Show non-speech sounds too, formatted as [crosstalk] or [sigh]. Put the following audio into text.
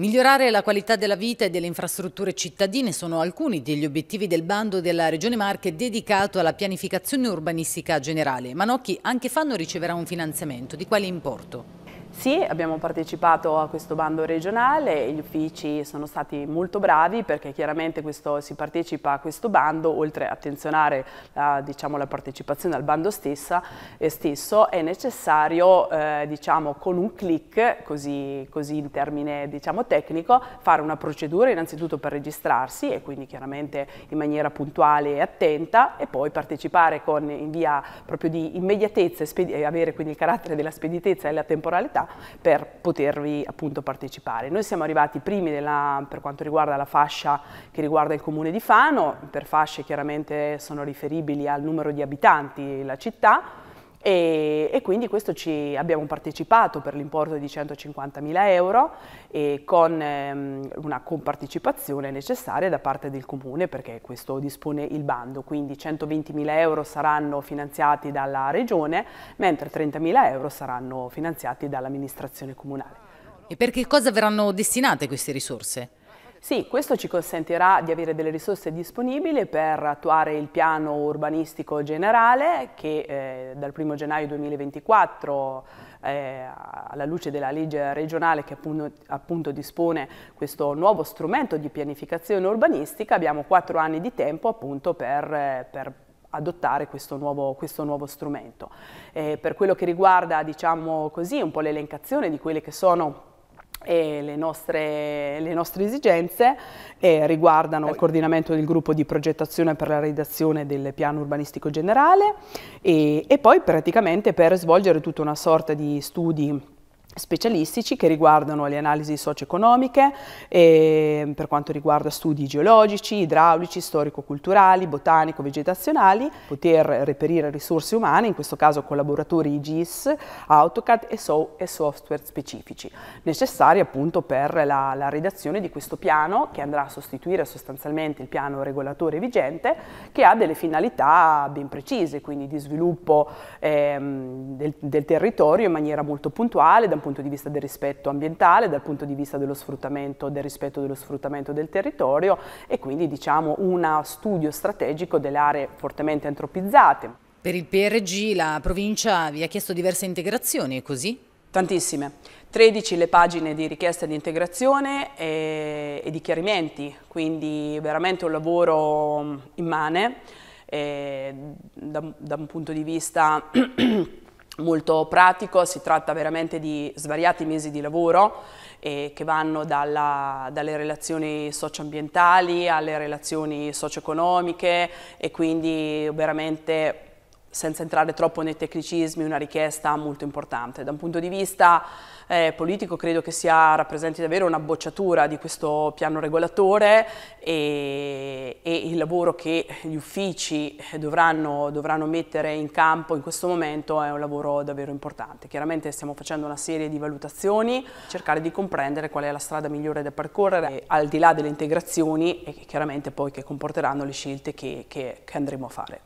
Migliorare la qualità della vita e delle infrastrutture cittadine sono alcuni degli obiettivi del bando della Regione Marche dedicato alla pianificazione urbanistica generale. Manocchi anche Fanno riceverà un finanziamento. Di quale importo? Sì, abbiamo partecipato a questo bando regionale, gli uffici sono stati molto bravi perché chiaramente questo, si partecipa a questo bando, oltre a attenzionare la, diciamo, la partecipazione al bando stessa, eh, stesso, è necessario eh, diciamo, con un clic, così, così, in termine diciamo, tecnico, fare una procedura innanzitutto per registrarsi e quindi chiaramente in maniera puntuale e attenta e poi partecipare con, in via proprio di immediatezza e avere quindi il carattere della speditezza e la temporalità possibilità per potervi appunto partecipare. Noi siamo arrivati primi della, per quanto riguarda la fascia che riguarda il comune di Fano, per fasce chiaramente sono riferibili al numero di abitanti la città, e, e, quindi questo ci abbiamo partecipato per l'importo di 150.000 euro e con ehm, una compartecipazione necessaria da parte del comune perché questo dispone il bando, quindi 120.000 euro saranno finanziati dalla regione mentre 30.000 euro saranno finanziati dall'amministrazione comunale. E per che cosa verranno destinate queste risorse? Sì, questo ci consentirà di avere delle risorse disponibili per attuare il piano urbanistico generale che eh, dal 1 gennaio 2024 eh, alla luce della legge regionale che appunto, appunto, dispone questo nuovo strumento di pianificazione urbanistica abbiamo quattro anni di tempo appunto per, eh, per adottare questo nuovo, questo nuovo strumento. Eh, per quello che riguarda diciamo così un po' l'elencazione di quelle che sono e le nostre, le nostre esigenze eh, riguardano il coordinamento del gruppo di progettazione per la redazione del piano urbanistico generale e, e poi praticamente per svolgere tutta una sorta di studi specialistici che riguardano le analisi socio-economiche eh, per quanto riguarda studi geologici, idraulici, storico-culturali, botanico-vegetazionali, poter reperire risorse umane, in questo caso collaboratori IGIS, AutoCAD e, so e software specifici, necessari appunto per la, la, redazione di questo piano che andrà a sostituire sostanzialmente il piano regolatore vigente che ha delle finalità ben precise, quindi di sviluppo eh, del, del, territorio in maniera molto puntuale, da dal punto di vista del rispetto ambientale, dal punto di vista dello sfruttamento, del rispetto dello sfruttamento del territorio e quindi diciamo uno studio strategico delle aree fortemente antropizzate. Per il PRG la provincia vi ha chiesto diverse integrazioni, è così? Tantissime. 13 le pagine di richiesta di integrazione e, e di chiarimenti, quindi veramente un lavoro mm, immane eh, da, da un punto di vista [clears throat] molto pratico, si tratta veramente di svariati mesi di lavoro eh, che vanno dalla, dalle relazioni socioambientali alle relazioni socio-economiche e quindi veramente senza entrare troppo nei tecnicismi, una richiesta molto importante. Da un punto di vista eh, politico credo che sia, rappresenti davvero una bocciatura di questo piano regolatore e, e il lavoro che gli uffici dovranno, dovranno, mettere in campo in questo momento è un lavoro davvero importante. Chiaramente stiamo facendo una serie di valutazioni, cercare di comprendere qual è la strada migliore da percorrere, al di là delle integrazioni e chiaramente poi che comporteranno le scelte che, che, che andremo a fare.